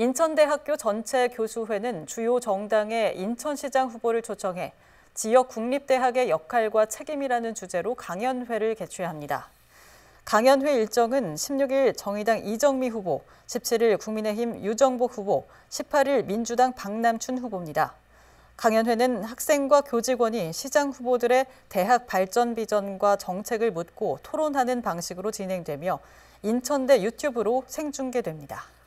인천대학교 전체 교수회는 주요 정당의 인천시장 후보를 초청해 지역 국립대학의 역할과 책임이라는 주제로 강연회를 개최합니다. 강연회 일정은 16일 정의당 이정미 후보, 17일 국민의힘 유정복 후보, 18일 민주당 박남춘 후보입니다. 강연회는 학생과 교직원이 시장 후보들의 대학 발전 비전과 정책을 묻고 토론하는 방식으로 진행되며 인천대 유튜브로 생중계됩니다.